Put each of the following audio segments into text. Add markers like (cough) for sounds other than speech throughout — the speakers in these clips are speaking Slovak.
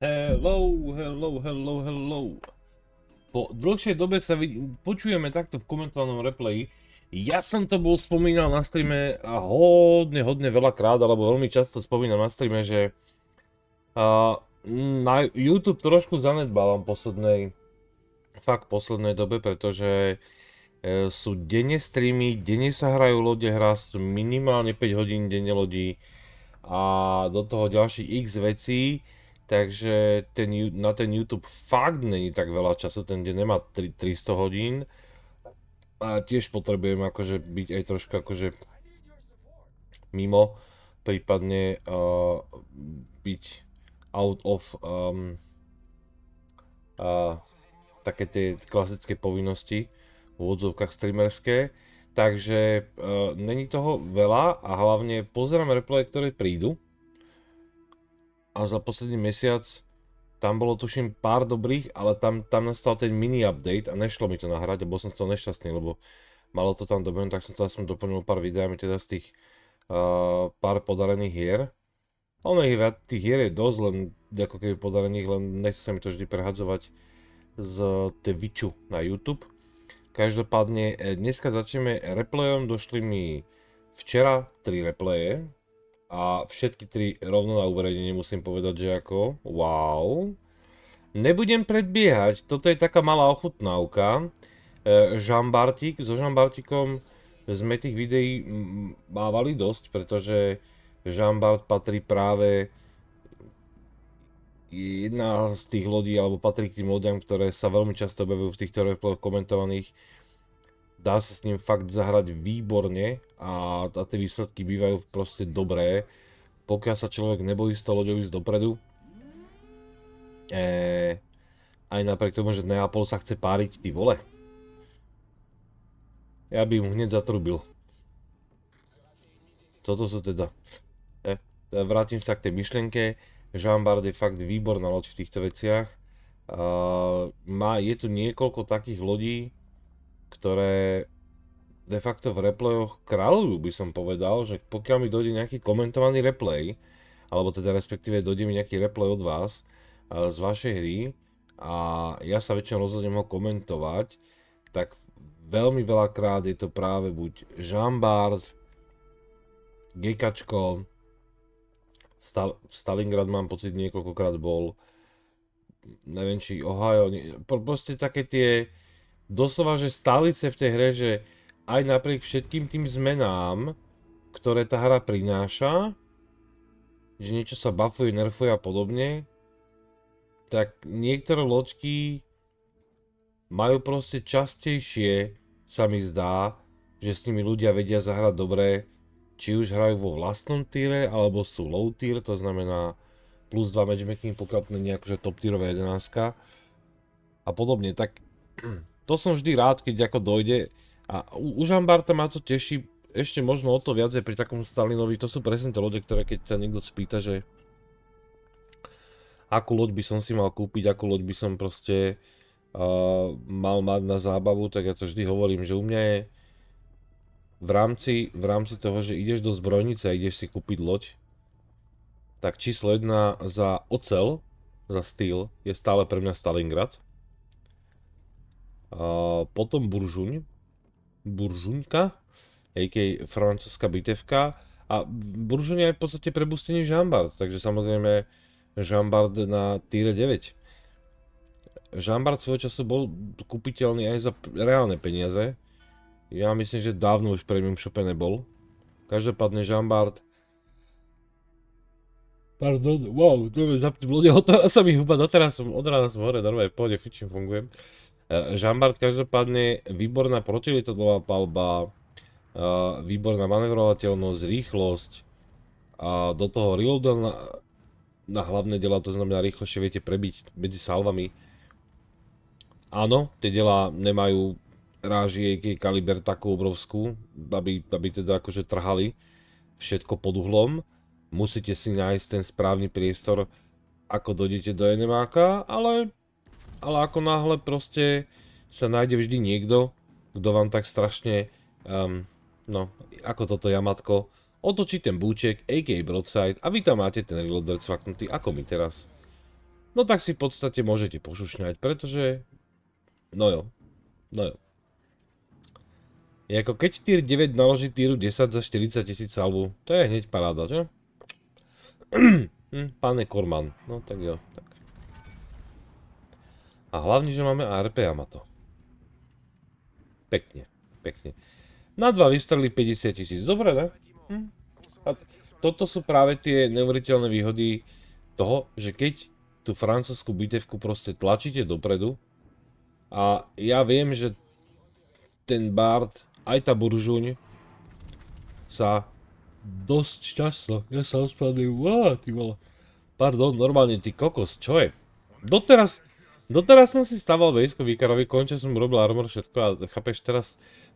Hello, hello, hello, hello. Po dlhšej dobe sa vid- počujeme takto v komentovanom replayi. Ja som to bol spomínal na streame a hodne, hodne veľakrát, alebo veľmi často spomínam na streame, že uh, na YouTube trošku zanedbávam poslednej, fakt poslednej dobe, pretože uh, sú denne streamy, denne sa hrajú lode, hrá minimálne 5 hodín denne lodí a do toho ďalších x vecí takže ten, na ten YouTube fakt není tak veľa času, ten deň nemá 300 hodín a tiež potrebujem akože byť aj trošku akože mimo, prípadne uh, byť out of um, uh, také tie klasické povinnosti v odzovkách streamerské. Takže uh, není toho veľa a hlavne pozerám replay, ktoré prídu a za posledný mesiac tam bolo tuším pár dobrých, ale tam, tam nastal ten mini update a nešlo mi to nahrať, lebo som z toho nešťastný, lebo malo to tam dobehnúť, tak som to aspoň doplnil pár videami teda z tých uh, pár podarených hier. Ono ich, tých hier je dosť, len ako keby podarených, len nechce sa mi to vždy prehadzovať z Twitchu na YouTube. Každopádne e, dneska začneme replayom, došli mi včera 3 replaye, a všetky tri rovno na uverejnenie musím povedať, že ako wow. Nebudem predbiehať, toto je taká malá ochutnávka. E, Žambartík, so Žambartíkom sme tých videí mávali dosť, pretože Žambart patrí práve jedna z tých lodí, alebo patrí k tým lodiam, ktoré sa veľmi často objavujú v týchto reploch komentovaných, dá sa s ním fakt zahrať výborne a, a tie výsledky bývajú proste dobré, pokiaľ sa človek nebojí s tou loďou ísť dopredu. E, aj napriek tomu, že Neapol sa chce páriť, ty vole. Ja by mu hneď zatrubil. Toto sú teda... E, vrátim sa k tej myšlienke. Jean Bard je fakt výborná loď v týchto veciach. E, má, je tu niekoľko takých lodí, ktoré de facto v replayoch kráľujú, by som povedal, že pokiaľ mi dojde nejaký komentovaný replay, alebo teda respektíve dojde mi nejaký replay od vás, eh, z vašej hry a ja sa väčšinou rozhodnem ho komentovať, tak veľmi veľakrát je to práve buď Žambard, Gekačko, Stal- Stalingrad mám pocit niekoľkokrát bol, neviem či Ohio, nie, proste také tie, uh, doslova, že stálice v tej hre, že aj napriek všetkým tým zmenám, ktoré tá hra prináša, že niečo sa buffuje, nerfuje a podobne, tak niektoré loďky majú proste častejšie, sa mi zdá, že s nimi ľudia vedia zahrať dobre, či už hrajú vo vlastnom týre, alebo sú low tier, to znamená plus 2 matchmaking, pokiaľ to nie je akože top tierová 11 a podobne, tak (clears throat) to som vždy rád, keď ako dojde. A u, u Žambarta ma to teší ešte možno o to viac je pri takom Stalinovi. To sú presne tie lode, ktoré keď sa niekto spýta, že akú loď by som si mal kúpiť, akú loď by som proste uh, mal mať na zábavu, tak ja to vždy hovorím, že u mňa je v rámci, v rámci toho, že ideš do zbrojnice a ideš si kúpiť loď, tak číslo jedna za ocel, za stýl, je stále pre mňa Stalingrad. Eh, potom Buržuň, Buržuňka, a.k.a. francúzska bitevka a Buržuň je aj v podstate prebustený Žambard, takže samozrejme Žambard na týre 9. Žambard svojho času bol kúpiteľný aj za reálne peniaze. Ja myslím, že dávno už premium shope nebol. Každopádne Žambard Pardon, wow, je zapnem ľudia, sa mi huba, doteraz som, od som hore, normálne v pohode, fičím, fungujem. Eh, Žambard každopádne výborná protilietadlová palba, eh, výborná manevrovateľnosť, rýchlosť a do toho reload na, na hlavné dela, to znamená rýchlejšie viete prebiť medzi salvami. Áno, tie dela nemajú ráži jej kaliber takú obrovskú, aby, aby teda akože trhali všetko pod uhlom. Musíte si nájsť ten správny priestor, ako dojdete do enemáka, ale ale ako náhle proste sa nájde vždy niekto, kto vám tak strašne, um, no, ako toto jamatko, otočí ten búček, a.k.a. broadside a vy tam máte ten reloader cvaknutý ako my teraz. No tak si v podstate môžete pošušňať, pretože, no jo, no jo. Je ako keď tier 9 naloží tieru 10 za 40 tisíc salvu, to je hneď paráda, že? (clears throat) Hm, pane Korman, no tak jo, tak a hlavne, že máme ARP Yamato. Pekne, pekne. Na dva vystreli 50 tisíc, dobre, ne? Hm. A toto sú práve tie neuveriteľné výhody toho, že keď tú francúzsku bitevku proste tlačíte dopredu a ja viem, že ten Bard, aj tá buržuň sa dosť často, ja sa ospravedlňujem, wow, ty vole. Pardon, normálne ty kokos, čo je? Doteraz, Doteraz som si stával vejsko výkarovi, konče som robil armor všetko a chápeš, teraz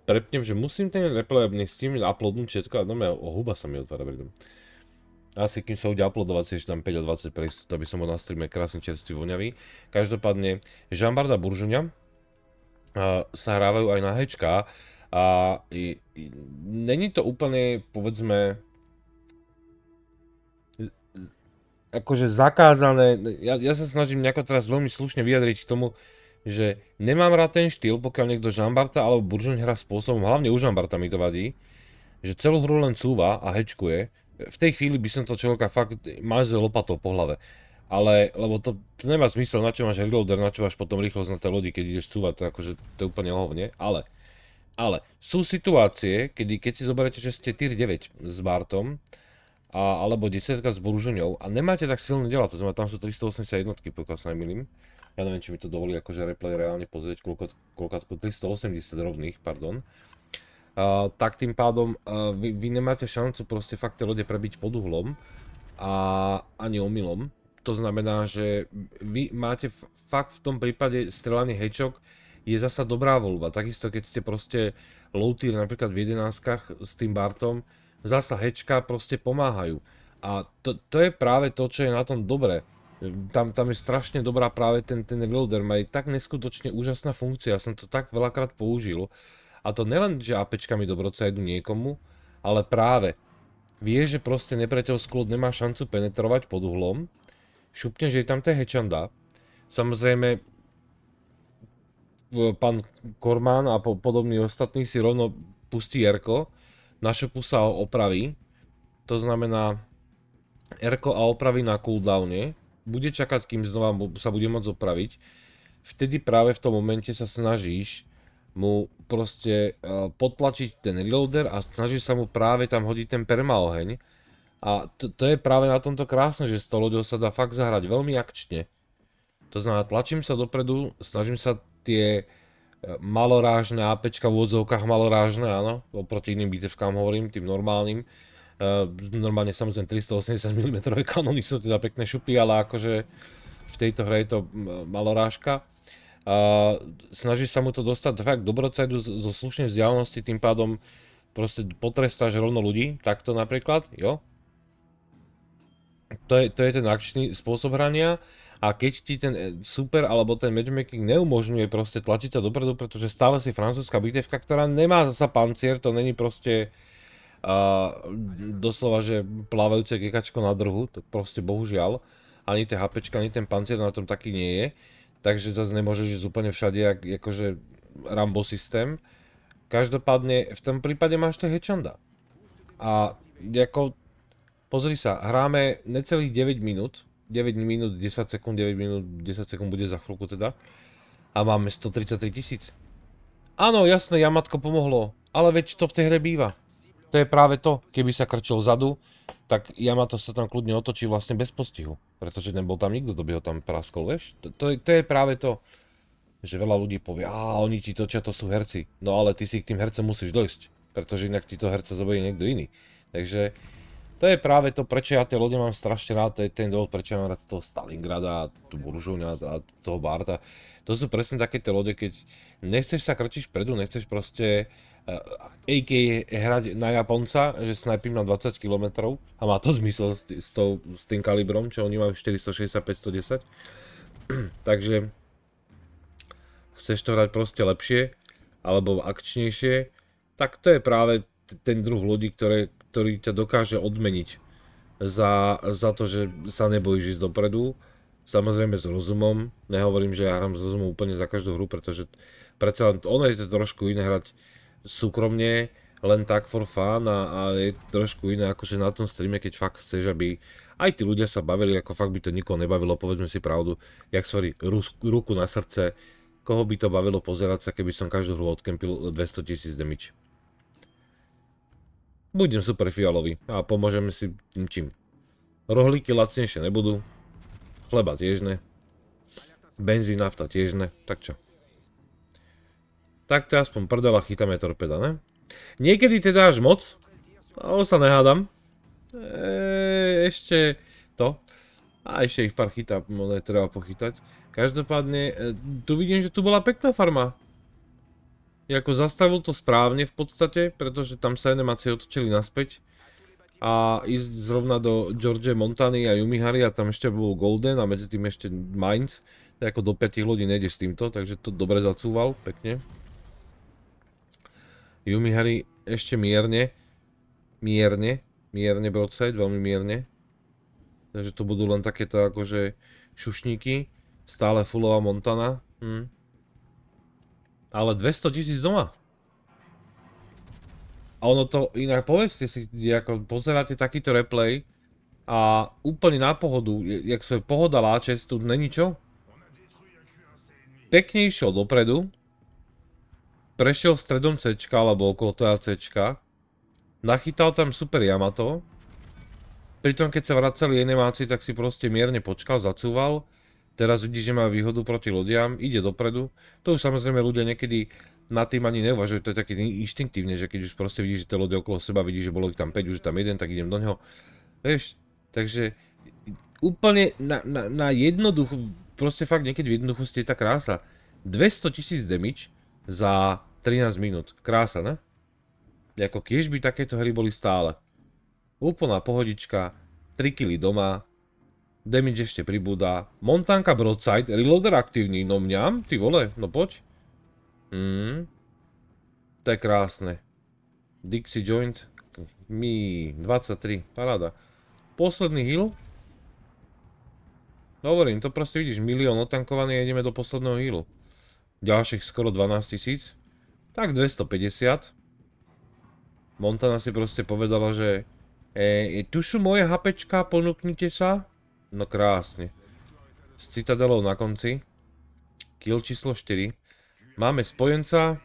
prepnem, že musím ten replay, nech s tým uploadnúť všetko a no mňa, o huba sa mi otvára pri tom. Asi kým sa ujde uploadovať, si ešte tam 5 a 20 pre istotu, aby som bol na streame krásny čerstvý voňavý. Každopádne, Žambarda Buržuňa sa hrávajú aj na hečka a není to úplne, povedzme, akože zakázané, ja, ja sa snažím nejako teraz veľmi slušne vyjadriť k tomu, že nemám rád ten štýl, pokiaľ niekto Žambarta alebo Buržoň hrá spôsobom, hlavne u Žambarta mi to vadí, že celú hru len cúva a hečkuje. V tej chvíli by som to človeka fakt mazil lopatou po hlave. Ale, lebo to, to nemá zmysel, na čo máš reloader, na čo máš potom rýchlosť na tej lodi, keď ideš cúvať, to akože to je úplne ohovne, ale... Ale sú situácie, kedy keď si zoberete, že ste tier 9 s Bartom, a, alebo 10 s boruženou a nemáte tak silné dela, to znamená, tam sú 381, pokiaľ sa nemýlim. Ja neviem, či mi to dovolí akože replay reálne pozrieť, koľko, koľko 380 rovných, pardon. Uh, tak tým pádom uh, vy, vy nemáte šancu proste fakt tie lode prebiť pod uhlom a ani omylom. To znamená, že vy máte fakt v tom prípade strelaný hečok je zasa dobrá voľba. Takisto keď ste proste low tier napríklad v 11 s tým Bartom, zasa hečka proste pomáhajú. A to, to je práve to, čo je na tom dobré. Tam, tam je strašne dobrá práve ten, ten reloader, má tak neskutočne úžasná funkcia, ja som to tak veľakrát použil. A to nelen, že mi dobroca idú niekomu, ale práve vie, že proste nepreteľ sklod nemá šancu penetrovať pod uhlom, šupne, že je tam ten hečanda. Samozrejme, pán Kormán a po, podobní ostatní si rovno pustí Jerko, našupu sa opraví, to znamená r a opraví na cooldowne, bude čakať, kým znova sa bude môcť opraviť, vtedy práve v tom momente sa snažíš mu proste e, potlačiť ten reloader a snažíš sa mu práve tam hodiť ten permaoheň. A to, to je práve na tomto krásne, že s tou loďou sa dá fakt zahrať veľmi akčne. To znamená, tlačím sa dopredu, snažím sa tie malorážne APčka v odzovkách malorážne, áno, oproti iným bitevkám hovorím, tým normálnym. Uh, normálne samozrejme 380 mm kanóny sú teda pekné šupy, ale akože v tejto hre je to malorážka. Uh, e, snaží sa mu to dostať fakt do zo slušnej vzdialenosti, tým pádom proste potrestáš rovno ľudí, takto napríklad, jo. To je, to je ten akčný spôsob hrania a keď ti ten eh, super alebo ten matchmaking neumožňuje proste tlačiť sa dopredu, pretože stále si francúzska bitevka, ktorá nemá zasa pancier, to není proste uh, doslova, že plávajúce gekačko na druhu, to proste bohužiaľ, ani tie HPčka, ani ten pancier na tom taký nie je, takže zase nemôžeš ísť úplne všade, akože Rambo systém. Každopádne v tom prípade máš to Hečanda. A ako, pozri sa, hráme necelých 9 minút, 9 minút 10 sekúnd, 9 minút 10 sekúnd bude za chvíľku teda. A máme 133 tisíc. Áno, jasné, jamatko pomohlo, ale veď to v tej hre býva. To je práve to, keby sa krčil vzadu, tak Yamato sa tam kľudne otočí vlastne bez postihu. Pretože nebol tam nikto, kto by ho tam praskol, vieš? To, to, to je práve to, že veľa ľudí povie, a oni ti točia, to sú herci. No ale ty si k tým hercom musíš dojsť, pretože inak ti to herca zoberie niekto iný. Takže to je práve to, prečo ja tie lode mám strašne rád, to je ten dôvod, prečo ja mám rád toho Stalingrada, tú Buržovňa a toho Barta. To sú presne také tie lode, keď nechceš sa krčiť vpredu, nechceš proste uh, eh, AK hrať na Japonca, že snajpím na 20 km a má to zmysel s, s, s tým kalibrom, čo oni majú 460-510. (clears throat) Takže chceš to hrať proste lepšie alebo akčnejšie, tak to je práve ten druh ľudí, ktoré, ktorý ťa dokáže odmeniť za, za to, že sa nebojíš ísť dopredu. Samozrejme s rozumom, nehovorím, že ja hrám s rozumom úplne za každú hru, pretože predsa len ono je to trošku iné hrať súkromne, len tak for fun a, a je trošku iné akože na tom streame, keď fakt chceš, aby aj tí ľudia sa bavili, ako fakt by to nikoho nebavilo, povedzme si pravdu, jak svorí ruku na srdce, koho by to bavilo pozerať sa, keby som každú hru odkempil 200 eh, 000 damage budem super fialový a pomôžeme si tým čím. Rohlíky lacnejšie nebudú, chleba tiež ne, benzín, nafta tiež ne, tak čo. Tak to aspoň prdela chytáme torpeda, ne? Niekedy teda až moc, ale sa nehádam. ešte to. A ešte ich pár chytá, no, treba pochytať. Každopádne, e, tu vidím, že tu bola pekná farma. Jako zastavil to správne v podstate, pretože tam sa animácie otočili naspäť a ísť zrovna do George Montany a Yumihari a tam ešte bol Golden a medzi tým ešte Mainz, ako do 5 hodín nejdeš s týmto, takže to dobre zacúval, pekne. Yumihari ešte mierne, mierne, mierne broadside, veľmi mierne. Takže to budú len takéto akože šušníky, stále fullová Montana. Hm. Ale 200 tisíc doma. A ono to, inak povedzte si, ako pozeráte takýto replay a úplne na pohodu, jak sa pohoda láčec, tu není čo. Pekne išiel dopredu. Prešiel stredom C, alebo okolo toho teda C. Nachytal tam super Yamato. Pritom keď sa vracali animácii, tak si proste mierne počkal, zacúval Teraz vidí, že má výhodu proti lodiam, ide dopredu. To už samozrejme ľudia niekedy na tým ani neuvažujú, to je také inštinktívne, že keď už proste vidíš, že tie lode okolo seba vidí, že bolo ich tam 5, už tam jeden, tak idem do neho. Vieš, takže úplne na, na, na jednoduchú, proste fakt niekedy v jednoduchosti je tá krása. 200 tisíc damage za 13 minút. Krása, ne? Ako kiež by takéto hry boli stále. Úplná pohodička, 3 kg doma, Damage ešte pribúda. Montanka broadside. Reloader aktívny. No mňam, ty vole, no poď. Mm. To je krásne. Dixie joint. Mi 23. Paráda. Posledný heal. No hovorím, to proste vidíš, milión otankovaný a ideme do posledného healu. Ďalších skoro 12 tisíc. Tak 250. Montana si proste povedala, že e, tu sú moje HPčka, ponúknite sa. No krásne. S citadelou na konci. Kill číslo 4. Máme spojenca.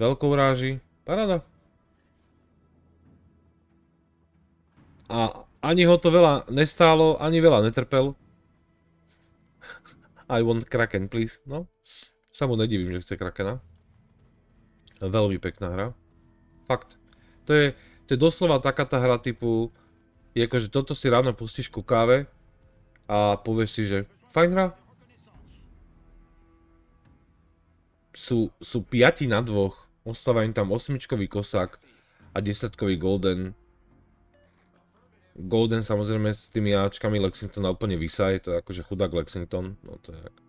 Veľkou ráži. Paráda. A ani ho to veľa nestálo, ani veľa netrpel. (laughs) I want Kraken, please. No, sa mu nedivím, že chce Krakena. Veľmi pekná hra. Fakt. To je, to je doslova taká tá hra typu je akože toto si ráno pustíš ku káve a povieš si, že fajn hra. Sú, sú piati na dvoch, ostáva im tam osmičkový kosák a desiatkový golden. Golden samozrejme s tými jáčkami Lexingtona úplne vysaje, to je akože chudák Lexington, no to je ako...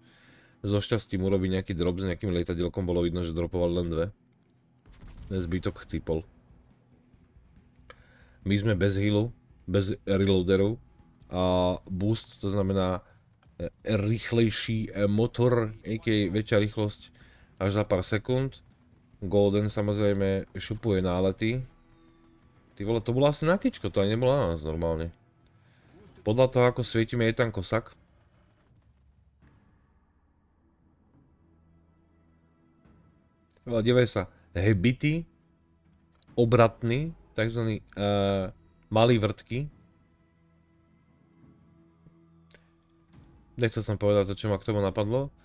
Zo šťastím urobí nejaký drop s nejakým lietadielkom, bolo vidno, že dropoval len dve. Zbytok chcipol. My sme bez healu, bez reloaderov a boost, to znamená e, rýchlejší e, motor, a.k.a. väčšia rýchlosť až za pár sekúnd. Golden samozrejme šupuje nálety. Ty vole, to bolo asi nakičko, to aj nebolo na nás normálne. Podľa toho, ako svietime, je tam kosak. Dívej sa, hebity, obratný, takzvaný e, Malý vrtky. Nechcel som povedať to, čo ma k tomu napadlo.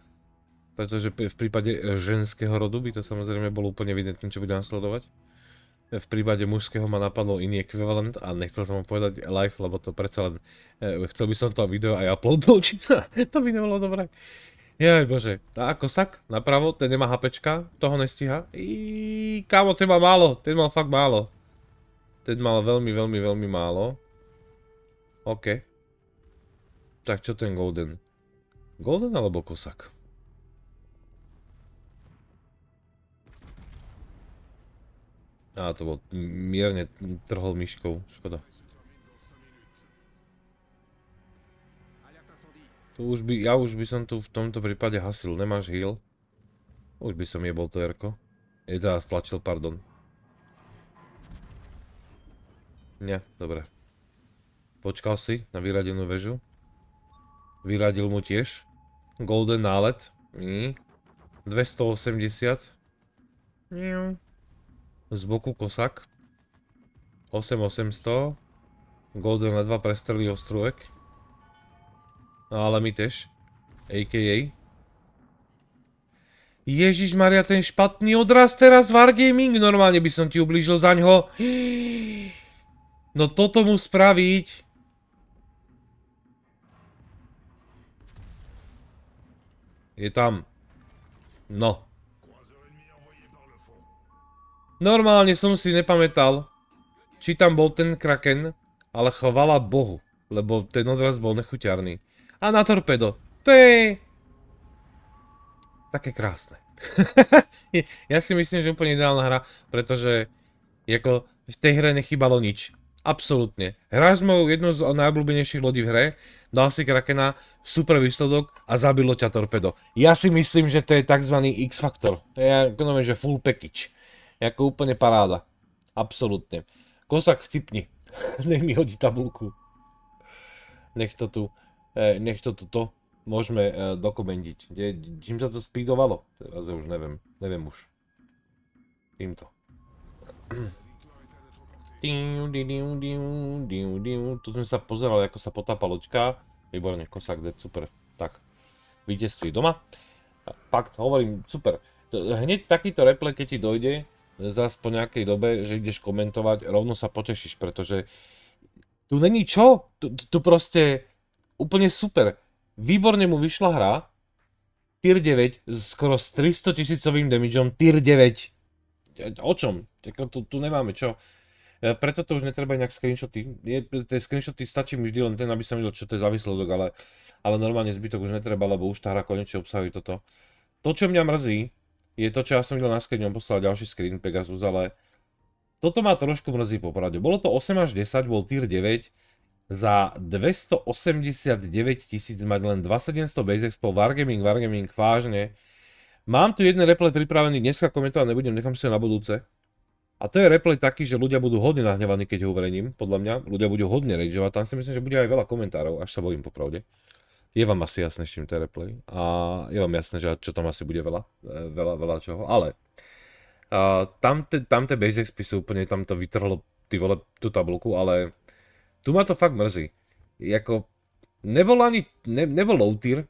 Pretože v prípade eh, ženského rodu by to samozrejme bolo úplne evidentné, čo bude nasledovať. V prípade mužského ma napadlo iný ekvivalent a nechcel som ho povedať live, lebo to predsa len... Eh, chcel by som to video aj uploadol, (laughs) či to by nebolo dobré. Jaj bože, ako kosak napravo, ten nemá HPčka, toho nestíha. Iiii, kámo, ten má málo, ten mal fakt málo. Ten mal veľmi, veľmi, veľmi málo. OK. Tak čo ten Golden? Golden alebo Kosak? Á, to bol mierne trhol myškou, škoda. Tu už by, ja už by som tu v tomto prípade hasil, nemáš heal. Už by som jebol to Erko. E, teda stlačil, pardon. Nie, dobre. Počkal si na vyradenú väžu. Vyradil mu tiež. Golden nálet. Mm. 280. Mm. Z boku kosak. 8800. Golden ledva prestrelí No Ale my tiež. AKA. Ježiš Maria, ten špatný odraz teraz Wargaming. Normálne by som ti ublížil zaňho. Hii. (gasps) No toto mu spraviť... Je tam. No. Normálne som si nepamätal, či tam bol ten kraken, ale chvala bohu, lebo ten odraz bol nechuťarný. A na torpedo. To je... Také krásne. (laughs) ja si myslím, že úplne ideálna hra, pretože v tej hre nechybalo nič. Absolútne. Hráš s mojou jednou z najobľúbenejších lodí v hre, dal si Krakena, super výsledok a zabilo ťa torpedo. Ja si myslím, že to je tzv. X-faktor. To je ekonomie, že full package. Je ako úplne paráda. Absolútne. Kosak chcipni. (laughs) Nech mi hodí tabulku. Nech to tu, e, nech to tu to môžeme e, dokumentiť. čím sa to speedovalo? Teraz ja už neviem. Neviem už. Týmto. (clears throat) Tu sme sa pozerali, ako sa potápa loďka. Výborne, kosák, dead, super. Tak, víťazství doma. Fakt, hovorím, super. Hneď takýto replay, keď ti dojde, zás po nejakej dobe, že ideš komentovať, rovno sa potešíš, pretože tu není čo, tu, tu proste úplne super. Výborne mu vyšla hra, tier 9, skoro s 300 tisícovým damageom, tier 9. O čom? Tu, tu nemáme čo. E, preto to už netreba nejak screenshoty. tie screenshoty stačí mi vždy len ten, aby som videl, čo to je za výsledok, ale, ale normálne zbytok už netreba, lebo už tá hra konečne obsahuje toto. To, čo mňa mrzí, je to, čo ja som videl na screen, on poslal ďalší screen Pegasus, ale toto ma trošku mrzí popravde. Bolo to 8 až 10, bol tier 9, za 289 tisíc mať len 2700 base expo, Wargaming, Wargaming, vážne. Mám tu jeden replay pripravený, dneska komentovať nebudem, nechám si ho na budúce. A to je replay taký, že ľudia budú hodne nahnevaní, keď ho uverejním, podľa mňa. Ľudia budú hodne rageovať, tam si myslím, že bude aj veľa komentárov, až sa bojím popravde. Je vám asi jasné, s čím to je replay. A je vám jasné, že čo tam asi bude veľa, e, veľa, veľa čoho. Ale tam, tie base sú úplne, tam to vytrhlo ty vole, tú tabulku, ale tu ma to fakt mrzí. Jako, nebol ani, ne, nebol low tier,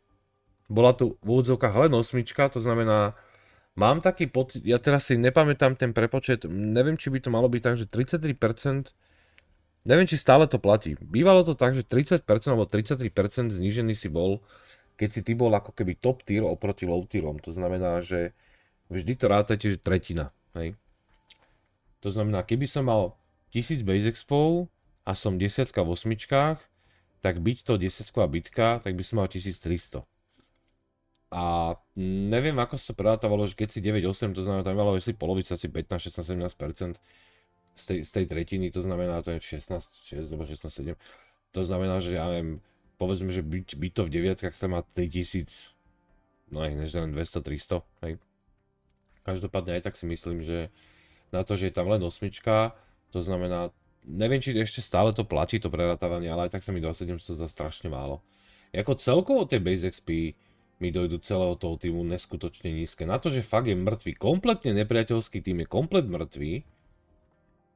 bola tu v úvodzovkách len osmička, to znamená, Mám taký pocit, ja teraz si nepamätám ten prepočet, neviem, či by to malo byť tak, že 33%, neviem, či stále to platí. Bývalo to tak, že 30% alebo 33% znížený si bol, keď si ty bol ako keby top tier oproti low tierom. To znamená, že vždy to rátajte, že tretina. Hej? To znamená, keby som mal 1000 base expo a som desiatka v osmičkách, tak byť to desiatková bitka, tak by som mal 1300 a neviem, ako sa to predátavalo, že keď si 9-8, to znamená, tam malo asi polovica, asi 15, 16, 17% z tej, z tej tretiny, to znamená, to je 16, 6, alebo 16, 7. To znamená, že ja neviem, povedzme, že byť, byť to v deviatkách, tam má 3000, no aj než len 200, 300, hej. Každopádne aj tak si myslím, že na to, že je tam len osmička, to znamená, neviem, či ešte stále to platí, to prerátavanie, ale aj tak sa mi 2700 za strašne málo. Jako celkovo tie base XP, mi dojdú celého toho týmu neskutočne nízke. Na to, že fakt je mŕtvý, kompletne nepriateľský tým je komplet mŕtvý,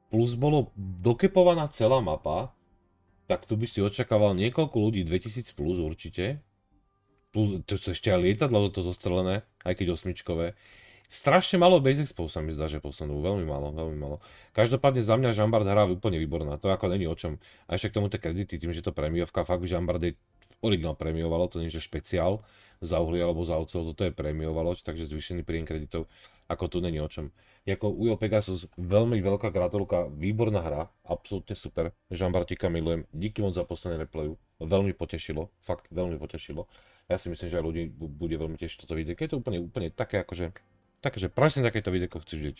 plus bolo dokepovaná celá mapa, tak tu by si očakával niekoľko ľudí, 2000 plus určite. Plus, to sú ešte aj lietadlo do toho zostrelené, aj keď osmičkové. Strašne malo base expo sa mi zdá, že poslednú, veľmi malo, veľmi málo. Každopádne za mňa Žambard hrá úplne výborná, to ako není o čom. A ešte k tomu tie kredity, tým, že to premiovka, fakt Žambard je originál premiovalo, to nie je špeciál za uhlie alebo za ocel, toto je prémiová loď, takže zvýšený príjem kreditov, ako tu není o čom. Jako Ujo Pegasus, veľmi veľká gratulka, výborná hra, absolútne super, Bartika milujem, díky moc za posledné replayu, veľmi potešilo, fakt veľmi potešilo. Ja si myslím, že aj ľudí bude veľmi tešiť toto video, keď je to úplne, úplne také akože, takže presne takéto videko chceš vidieť.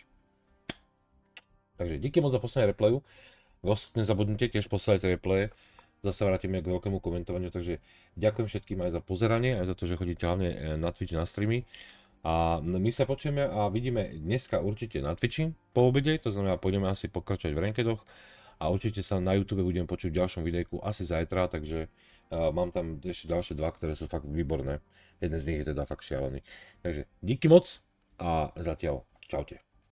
Takže díky moc za posledné replayu, Vlastne nezabudnite tiež posledné replaye zase vrátime k veľkému komentovaniu, takže ďakujem všetkým aj za pozeranie, aj za to, že chodíte hlavne e, na Twitch na streamy. A my sa počujeme a vidíme dneska určite na Twitchi po obede, to znamená pôjdeme asi pokračovať v rankedoch a určite sa na YouTube budem počuť v ďalšom videjku asi zajtra, takže uh, mám tam ešte ďalšie dva, ktoré sú fakt výborné. Jeden z nich je teda fakt šialený. Takže díky moc a zatiaľ čaute.